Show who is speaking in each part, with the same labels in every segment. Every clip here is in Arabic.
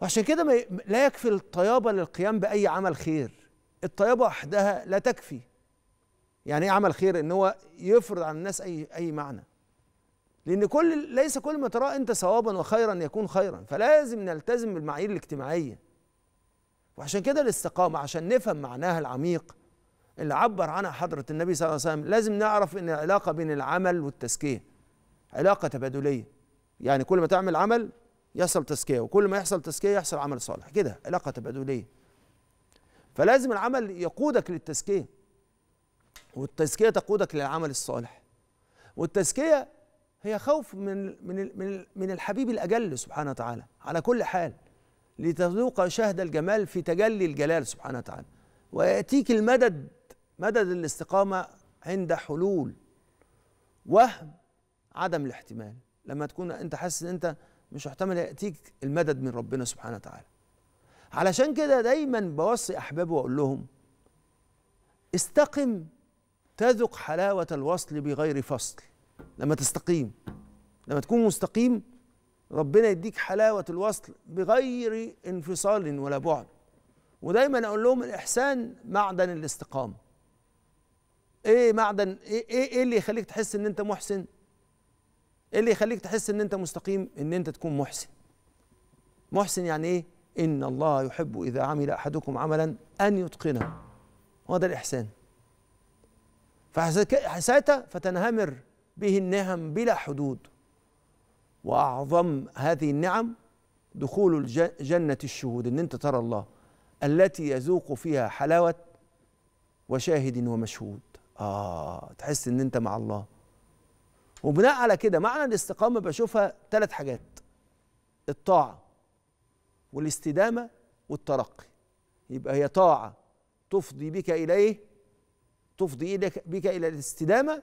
Speaker 1: وعشان كده ما لا يكفي الطيابة للقيام بأي عمل خير الطيابة وحدها لا تكفي يعني ايه عمل خير ان هو يفرض على الناس اي اي معنى لان كل ليس كل ما تراه انت صوابا وخيرا يكون خيرا فلازم نلتزم بالمعايير الاجتماعيه وعشان كده الاستقامه عشان نفهم معناها العميق اللي عبر عنها حضره النبي صلى الله عليه وسلم لازم نعرف ان العلاقه بين العمل والتزكيه علاقه تبادليه يعني كل ما تعمل عمل يحصل تزكيه وكل ما يحصل تزكيه يحصل عمل صالح كده علاقه تبادليه فلازم العمل يقودك للتزكيه والتزكيه تقودك للعمل الصالح والتزكيه هي خوف من من من, من الحبيب الاجل سبحانه وتعالى على كل حال لتذوق شهد الجمال في تجلي الجلال سبحانه وتعالى وياتيك المدد مدد الاستقامه عند حلول وهم عدم الاحتمال لما تكون انت حاسس ان انت مش محتمل ياتيك المدد من ربنا سبحانه وتعالى علشان كده دايما بوصي احبابي واقول لهم استقم تذق حلاوه الوصل بغير فصل لما تستقيم لما تكون مستقيم ربنا يديك حلاوه الوصل بغير انفصال ولا بعد ودايما اقول لهم الاحسان معدن الاستقامه ايه معدن ايه, إيه, إيه اللي يخليك تحس ان انت محسن إيه اللي يخليك تحس ان انت مستقيم ان انت تكون محسن محسن يعني ايه ان الله يحب اذا عمل احدكم عملا ان يتقنه هو ده الاحسان فساعتها فتنهمر به النعم بلا حدود واعظم هذه النعم دخول جنه الشهود ان انت ترى الله التي يذوق فيها حلاوه وشاهد ومشهود اه تحس ان انت مع الله وبناء على كده معنى الاستقامة بشوفها ثلاث حاجات الطاعة والاستدامة والترقي يبقى هي طاعة تفضي بك إليه تفضي بك إلى الاستدامة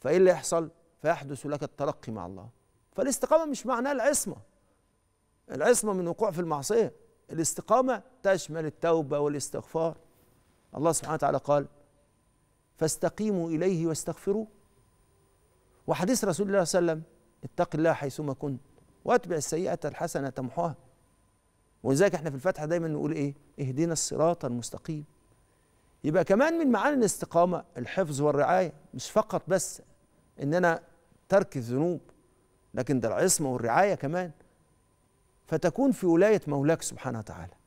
Speaker 1: فإيه اللي يحصل؟ فيحدث لك الترقي مع الله فالاستقامة مش معناها العصمة العصمة من وقوع في المعصية الاستقامة تشمل التوبة والاستغفار الله سبحانه وتعالى قال فاستقيموا إليه واستغفروه وحديث رسول الله صلى الله عليه وسلم اتق الله حيثما كنت واتبع السيئة الحسنة تمحوها ولذلك احنا في الفاتحة دايما نقول ايه اهدنا الصراط المستقيم يبقى كمان من معاني الاستقامة الحفظ والرعاية مش فقط بس ان انا ترك الذنوب لكن ده العصمة والرعاية كمان فتكون في ولاية مولاك سبحانه وتعالى